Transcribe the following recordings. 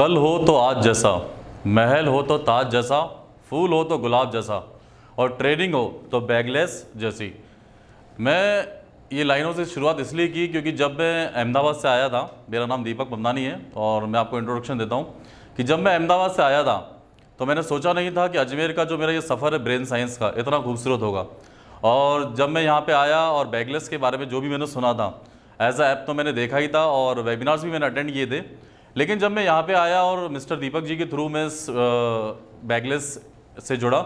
कल हो तो आज जैसा महल हो तो ताज जैसा फूल हो तो गुलाब जैसा और ट्रेनिंग हो तो बैगलेस जैसी मैं ये लाइनों से शुरुआत इसलिए की क्योंकि जब मैं अहमदाबाद से आया था मेरा नाम दीपक बमदानी है और मैं आपको इंट्रोडक्शन देता हूँ कि जब मैं अहमदाबाद से आया था तो मैंने सोचा नहीं था कि अजमेर का जो मेरा ये सफ़र है ब्रेन साइंस का इतना खूबसूरत होगा और जब मैं यहाँ पे आया और बैगलेस के बारे में जो भी मैंने सुना था एज अ ऐप तो मैंने देखा ही था और वेबिनार्स भी मैंने अटेंड किए थे लेकिन जब मैं यहाँ पे आया और मिस्टर दीपक जी के थ्रू मैं इस बैगलेस से जुड़ा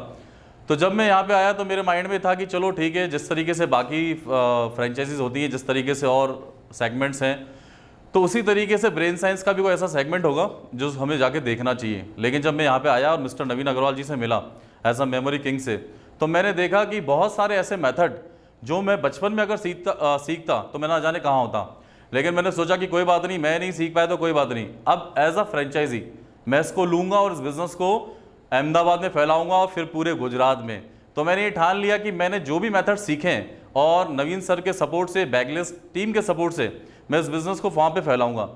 तो जब मैं यहाँ पे आया तो मेरे माइंड में था कि चलो ठीक है जिस तरीके से बाकी फ्रेंचाइजीज होती हैं जिस तरीके से और सेगमेंट्स हैं तो उसी तरीके से ब्रेन साइंस का भी कोई ऐसा सेगमेंट होगा जो हमें जाके देखना चाहिए लेकिन जब मैं यहाँ पे आया और मिस्टर नवीन अग्रवाल जी से मिला एज अ मेमोरी किंग से तो मैंने देखा कि बहुत सारे ऐसे मेथड जो मैं बचपन में अगर सीखता सीखता तो मैं ना जाने कहाँ होता लेकिन मैंने सोचा कि कोई बात नहीं मैं नहीं सीख पाया तो कोई बात नहीं अब एज अ फ्रेंचाइजी मैं इसको लूँगा और इस बिज़नेस को अहमदाबाद में फैलाऊँगा और फिर पूरे गुजरात में तो मैंने ये ठान लिया कि मैंने जो भी मेथड सीखे और नवीन सर के सपोर्ट से बैगलेस टीम के सपोर्ट से मैं इस बिज़नेस को वहाँ पे फैलाऊँगा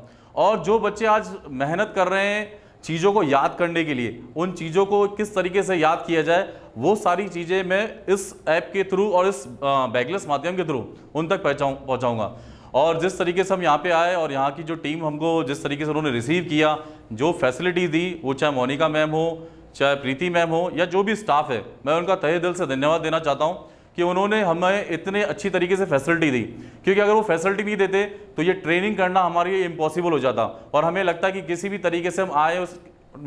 और जो बच्चे आज मेहनत कर रहे हैं चीज़ों को याद करने के लिए उन चीज़ों को किस तरीके से याद किया जाए वो सारी चीज़ें मैं इस ऐप के थ्रू और इस बैगलेस माध्यम के थ्रू उन तक पहुँचाऊँ पहुँचाऊँगा और जिस तरीके से हम यहाँ पे आए और यहाँ की जो टीम हमको जिस तरीके से उन्होंने रिसीव किया जो फैसिलिटी दी वो चाहे मोनिका मैम हो चाहे प्रीति मैम हो या जो भी स्टाफ है मैं उनका तहे दिल से धन्यवाद देना चाहता हूँ कि उन्होंने हमें इतने अच्छी तरीके से फैसिलिटी दी क्योंकि अगर वो फैसिलिटी नहीं देते तो ये ट्रेनिंग करना हमारे लिए इम्पॉसिबल हो जाता और हमें लगता है कि किसी भी तरीके से हम आए उस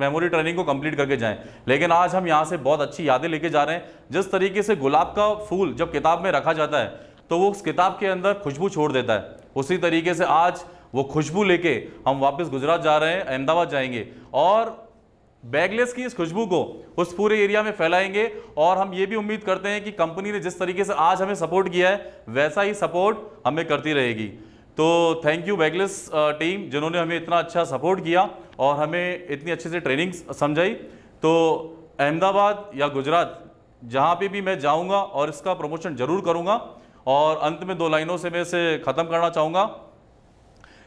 मेमोरी ट्रेनिंग को कंप्लीट करके जाएं लेकिन आज हम यहाँ से बहुत अच्छी यादें लेके जा रहे हैं जिस तरीके से गुलाब का फूल जब किताब में रखा जाता है तो वो उस किताब के अंदर खुशबू छोड़ देता है उसी तरीके से आज वो खुशबू लेके हम वापस गुजरात जा रहे हैं अहमदाबाद जाएंगे और बैगलेस की इस खुशबू को उस पूरे एरिया में फैलाएंगे और हम ये भी उम्मीद करते हैं कि कंपनी ने जिस तरीके से आज हमें सपोर्ट किया है वैसा ही सपोर्ट हमें करती रहेगी तो थैंक यू बैगलेस टीम जिन्होंने हमें इतना अच्छा सपोर्ट किया और हमें इतनी अच्छे से ट्रेनिंग समझाई तो अहमदाबाद या गुजरात जहाँ पर भी मैं जाऊँगा और इसका प्रमोशन ज़रूर करूँगा और अंत में दो लाइनों से मैं इसे ख़त्म करना चाहूँगा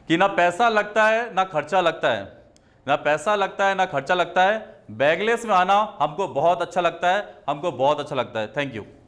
कि ना पैसा लगता है ना खर्चा लगता है ना पैसा लगता है ना खर्चा लगता है बैगलेस में आना हमको बहुत अच्छा लगता है हमको बहुत अच्छा लगता है थैंक यू